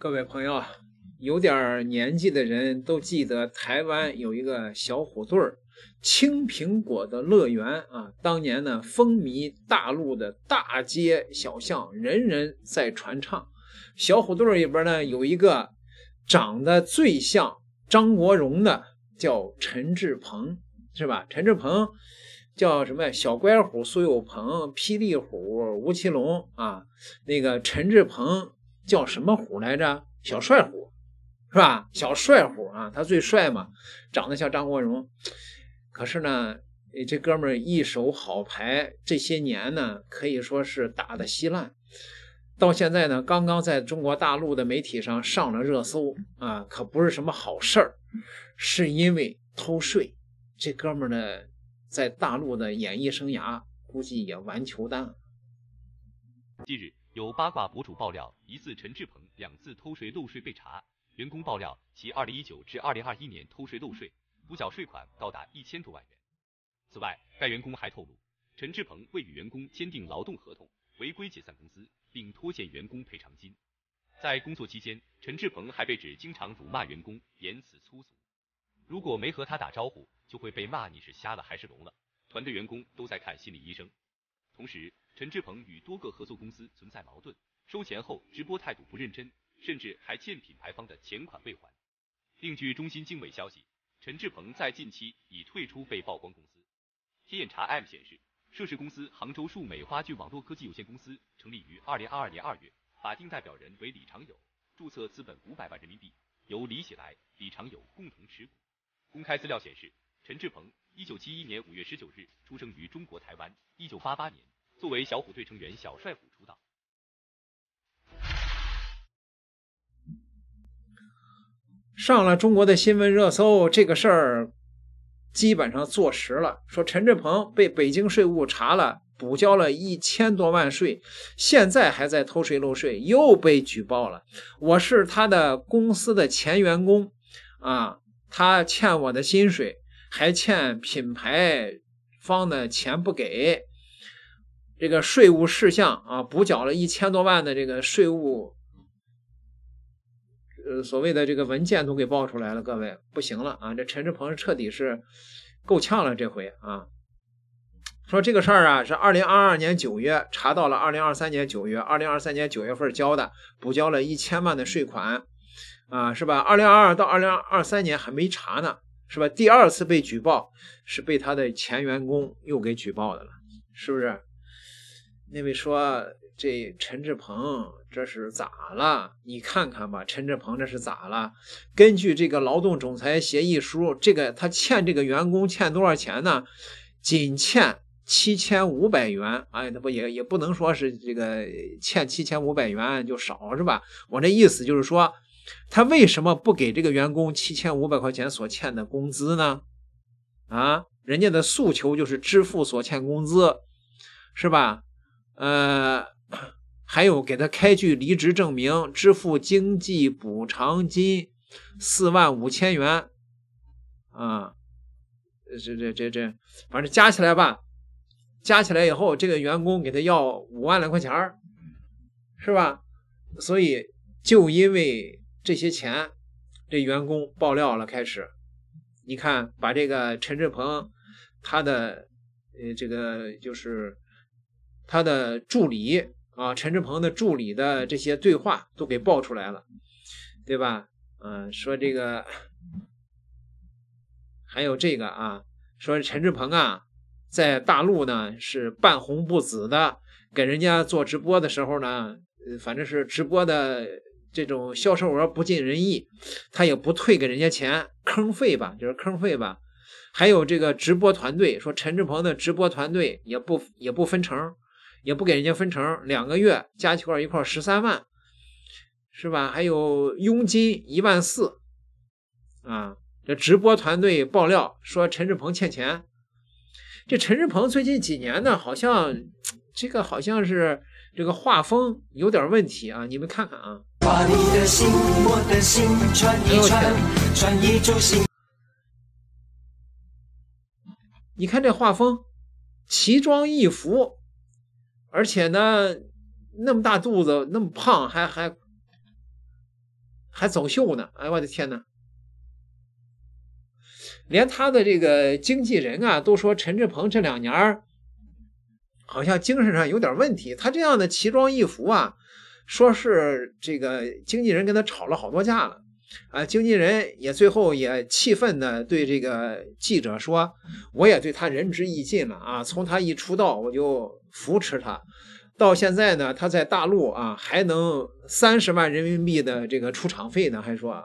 各位朋友，有点年纪的人都记得，台湾有一个小虎队儿，《青苹果的乐园》啊，当年呢风靡大陆的大街小巷，人人在传唱。小虎队儿里边呢有一个长得最像张国荣的，叫陈志鹏，是吧？陈志鹏叫什么呀？小乖虎苏有朋，霹雳虎吴奇隆啊，那个陈志鹏。叫什么虎来着？小帅虎，是吧？小帅虎啊，他最帅嘛，长得像张国荣。可是呢，这哥们儿一手好牌，这些年呢可以说是打的稀烂。到现在呢，刚刚在中国大陆的媒体上上了热搜啊，可不是什么好事儿，是因为偷税。这哥们儿呢，在大陆的演艺生涯估计也完球蛋。记续。有八卦博主爆料，疑似陈志鹏两次偷税漏税被查。员工爆料其二零一九至二零二一年偷税漏税，补缴税款高达一千多万元。此外，该员工还透露，陈志鹏未与员工签订劳动合同，违规解散公司，并拖欠员工赔偿金。在工作期间，陈志鹏还被指经常辱骂员工，言辞粗俗。如果没和他打招呼，就会被骂你是瞎了还是聋了。团队员工都在看心理医生。同时，陈志鹏与多个合作公司存在矛盾，收钱后直播态度不认真，甚至还欠品牌方的钱款未还。另据中心经纬消息，陈志鹏在近期已退出被曝光公司。天眼查 M 显示，涉事公司杭州数美花聚网络科技有限公司成立于二零二二年二月，法定代表人为李长友，注册资本五百万人民币，由李喜来、李长友共同持股。公开资料显示。陈志鹏，一九七一年五月十九日出生于中国台湾。一九八八年，作为小虎队成员“小帅虎”出道。上了中国的新闻热搜，这个事儿基本上坐实了。说陈志鹏被北京税务查了，补交了一千多万税，现在还在偷税漏税，又被举报了。我是他的公司的前员工，啊，他欠我的薪水。还欠品牌方的钱不给，这个税务事项啊，补缴了一千多万的这个税务，呃，所谓的这个文件都给爆出来了。各位，不行了啊！这陈志鹏是彻底是够呛了，这回啊。说这个事儿啊，是二零二二年九月查到了二零二三年九月，二零二三年九月份交的，补交了一千万的税款啊，是吧？二零二二到二零二三年还没查呢。是吧？第二次被举报是被他的前员工又给举报的了，是不是？那位说这陈志鹏这是咋了？你看看吧，陈志鹏这是咋了？根据这个劳动仲裁协议书，这个他欠这个员工欠多少钱呢？仅欠七千五百元。哎，那不也也不能说是这个欠七千五百元就少是吧？我那意思就是说。他为什么不给这个员工七千五百块钱所欠的工资呢？啊，人家的诉求就是支付所欠工资，是吧？呃，还有给他开具离职证明，支付经济补偿金四万五千元，啊，这这这这，反正加起来吧，加起来以后，这个员工给他要五万来块钱儿，是吧？所以就因为。这些钱，这员工爆料了，开始，你看，把这个陈志鹏他的呃，这个就是他的助理啊，陈志鹏的助理的这些对话都给爆出来了，对吧？嗯，说这个，还有这个啊，说陈志鹏啊，在大陆呢是半红不紫的，给人家做直播的时候呢，反正是直播的。这种销售额不尽人意，他也不退给人家钱，坑费吧，就是坑费吧。还有这个直播团队说，陈志鹏的直播团队也不也不分成，也不给人家分成，两个月加一块一块十三万，是吧？还有佣金一万四，啊，这直播团队爆料说陈志鹏欠钱。这陈志鹏最近几年呢，好像这个好像是这个画风有点问题啊，你们看看啊。把你的心，我的心串一串，串一株心。你看这画风，奇装异服，而且呢，那么大肚子，那么胖，还还还走秀呢！哎我的天哪！连他的这个经纪人啊，都说陈志鹏这两年儿好像精神上有点问题。他这样的奇装异服啊。说是这个经纪人跟他吵了好多架了，啊，经纪人也最后也气愤的对这个记者说，我也对他仁至义尽了啊，从他一出道我就扶持他，到现在呢，他在大陆啊还能三十万人民币的这个出场费呢，还说啊。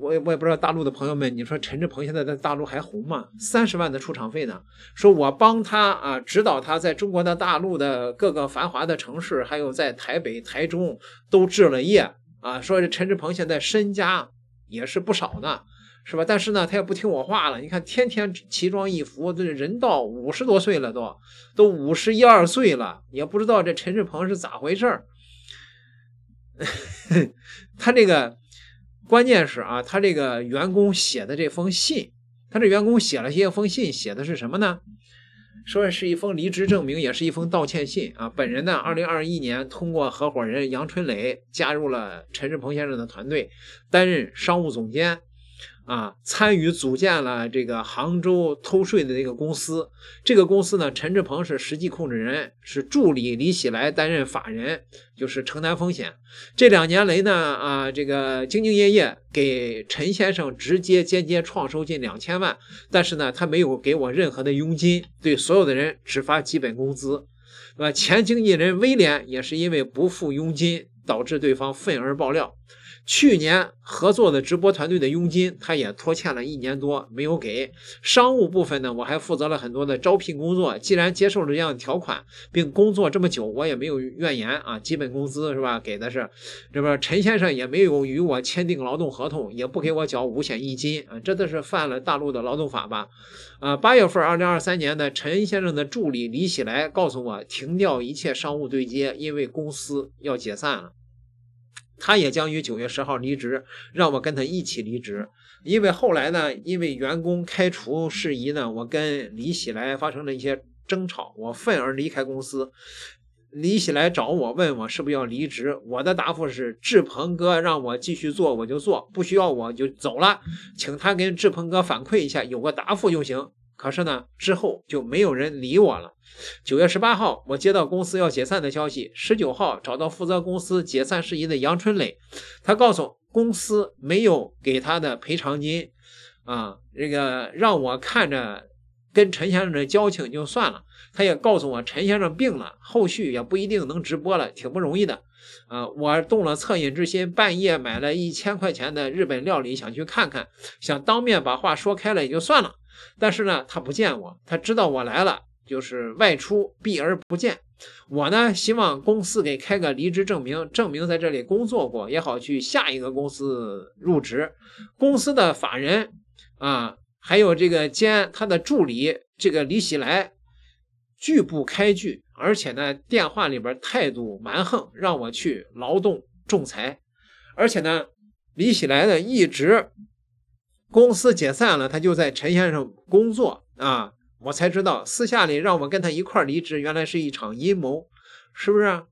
我也我也不知道大陆的朋友们，你说陈志鹏现在在大陆还红吗？三十万的出场费呢？说我帮他啊，指导他在中国的大陆的各个繁华的城市，还有在台北、台中都置了业啊。说这陈志鹏现在身家也是不少呢，是吧？但是呢，他也不听我话了。你看，天天奇装异服，这人到五十多岁了，都都五十一二岁了，也不知道这陈志鹏是咋回事儿。他这个。关键是啊，他这个员工写的这封信，他这员工写了一封信，写的是什么呢？说是一封离职证明，也是一封道歉信啊。本人呢，二零二一年通过合伙人杨春雷加入了陈志鹏先生的团队，担任商务总监。啊，参与组建了这个杭州偷税的这个公司。这个公司呢，陈志鹏是实际控制人，是助理李喜来担任法人，就是承担风险。这两年来呢，啊，这个兢兢业业给陈先生直接、间接创收近两千万，但是呢，他没有给我任何的佣金，对所有的人只发基本工资。啊，前经纪人威廉也是因为不付佣金，导致对方愤而爆料。去年合作的直播团队的佣金，他也拖欠了一年多没有给。商务部分呢，我还负责了很多的招聘工作。既然接受了这样的条款，并工作这么久，我也没有怨言啊。基本工资是吧？给的是，这不陈先生也没有与我签订劳动合同，也不给我缴五险一金啊。这都是犯了大陆的劳动法吧？啊，八月份二零二三年的陈先生的助理李喜来告诉我，停掉一切商务对接，因为公司要解散了。他也将于九月十号离职，让我跟他一起离职。因为后来呢，因为员工开除事宜呢，我跟李喜来发生了一些争吵，我愤而离开公司。李喜来找我，问我是不是要离职。我的答复是：志鹏哥让我继续做，我就做，不需要我就走了。请他跟志鹏哥反馈一下，有个答复就行。可是呢，之后就没有人理我了。九月十八号，我接到公司要解散的消息。十九号，找到负责公司解散事宜的杨春磊，他告诉公司没有给他的赔偿金，啊，这个让我看着跟陈先生的交情就算了。他也告诉我陈先生病了，后续也不一定能直播了，挺不容易的。啊，我动了恻隐之心，半夜买了一千块钱的日本料理，想去看看，想当面把话说开了也就算了。但是呢，他不见我，他知道我来了，就是外出避而不见。我呢，希望公司给开个离职证明，证明在这里工作过也好去下一个公司入职。公司的法人啊，还有这个兼他的助理这个李喜来，拒不开具，而且呢，电话里边态度蛮横，让我去劳动仲裁。而且呢，李喜来呢，一直。公司解散了，他就在陈先生工作啊，我才知道私下里让我跟他一块儿离职，原来是一场阴谋，是不是？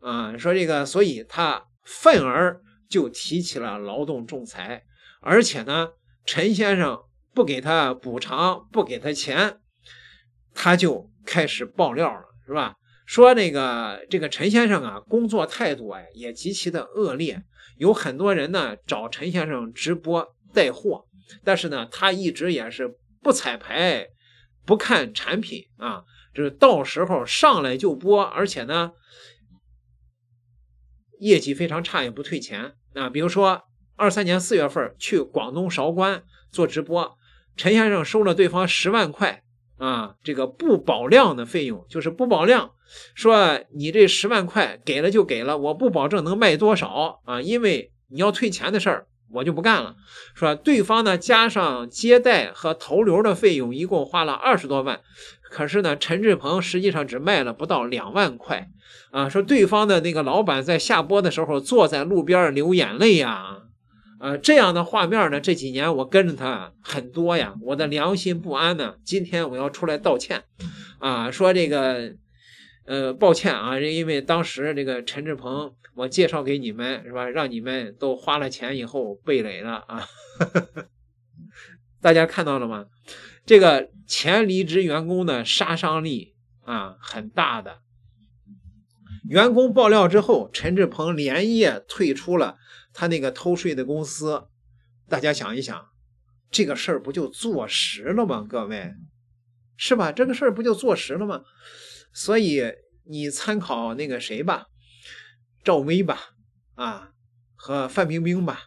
啊，说这个，所以他愤而就提起了劳动仲裁，而且呢，陈先生不给他补偿，不给他钱，他就开始爆料了，是吧？说那个这个陈先生啊，工作态度哎也极其的恶劣，有很多人呢找陈先生直播带货。但是呢，他一直也是不彩排，不看产品啊，就是到时候上来就播，而且呢，业绩非常差也不退钱啊。比如说，二三年四月份去广东韶关做直播，陈先生收了对方十万块啊，这个不保量的费用，就是不保量，说你这十万块给了就给了，我不保证能卖多少啊，因为你要退钱的事儿。我就不干了，说对方呢加上接待和投流的费用一共花了二十多万，可是呢陈志鹏实际上只卖了不到两万块，啊说对方的那个老板在下播的时候坐在路边流眼泪呀，啊这样的画面呢这几年我跟着他很多呀，我的良心不安呢，今天我要出来道歉，啊说这个。呃，抱歉啊，因为当时这个陈志鹏，我介绍给你们是吧？让你们都花了钱以后背雷了啊！大家看到了吗？这个前离职员工的杀伤力啊，很大的。员工爆料之后，陈志鹏连夜退出了他那个偷税的公司。大家想一想，这个事儿不就坐实了吗？各位，是吧？这个事儿不就坐实了吗？所以你参考那个谁吧，赵薇吧，啊，和范冰冰吧，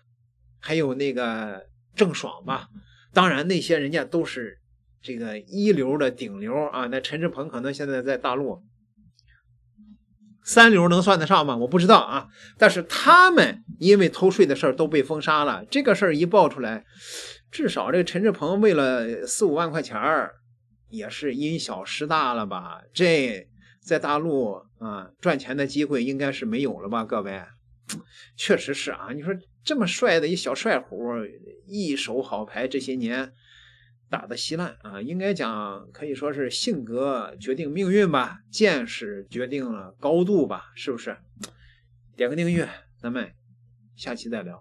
还有那个郑爽吧。当然，那些人家都是这个一流的顶流啊。那陈志鹏可能现在在大陆三流能算得上吗？我不知道啊。但是他们因为偷税的事儿都被封杀了。这个事儿一爆出来，至少这个陈志鹏为了四五万块钱儿。也是因小失大了吧？这在大陆啊，赚钱的机会应该是没有了吧？各位，确实是啊。你说这么帅的一小帅虎，一手好牌，这些年打的稀烂啊。应该讲可以说是性格决定命运吧，见识决定了高度吧，是不是？点个订阅，咱们下期再聊。